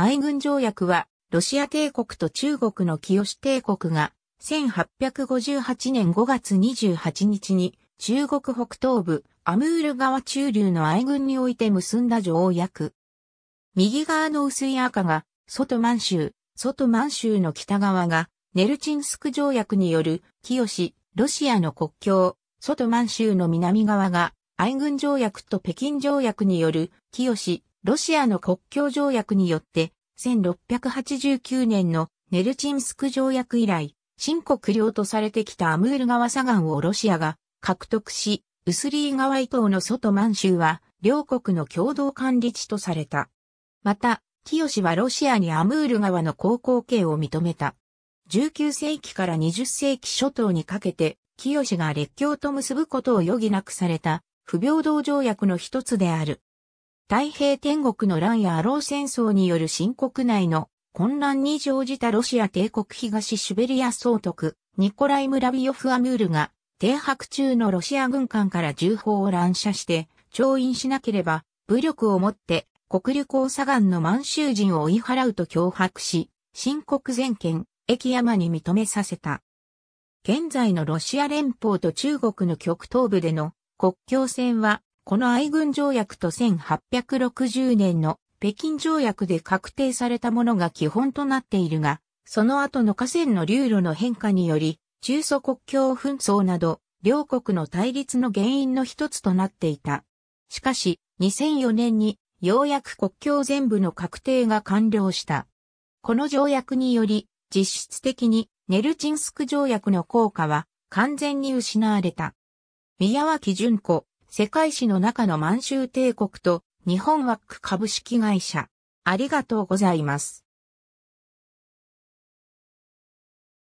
愛軍条約は、ロシア帝国と中国の清帝国が、1858年5月28日に、中国北東部、アムール川中流の愛軍において結んだ条約。右側の薄い赤が、外満州、外満州の北側が、ネルチンスク条約による、清、ロシアの国境、外満州の南側が、愛軍条約と北京条約による、清、ロシアの国境条約によって、1689年のネルチンスク条約以来、新国領とされてきたアムール川左岸をロシアが獲得し、ウスリー川以東の外満州は両国の共同管理地とされた。また、清はロシアにアムール川の高校系を認めた。19世紀から20世紀初頭にかけて、清が列強と結ぶことを余儀なくされた不平等条約の一つである。太平天国の乱やアロー戦争による新国内の混乱に乗じたロシア帝国東シュベリア総督、ニコライ・ムラビオフ・アムールが、停泊中のロシア軍艦から銃砲を乱射して、調印しなければ、武力をもって、国力を左岸の満州人を追い払うと脅迫し、新国全権、駅山に認めさせた。現在のロシア連邦と中国の極東部での国境線はこの愛軍条約と1860年の北京条約で確定されたものが基本となっているが、その後の河川の流路の変化により、中蘇国境紛争など、両国の対立の原因の一つとなっていた。しかし、2004年に、ようやく国境全部の確定が完了した。この条約により、実質的にネルチンスク条約の効果は完全に失われた。宮脇純子、世界史の中の満州帝国と日本ワック株式会社。ありがとうございます。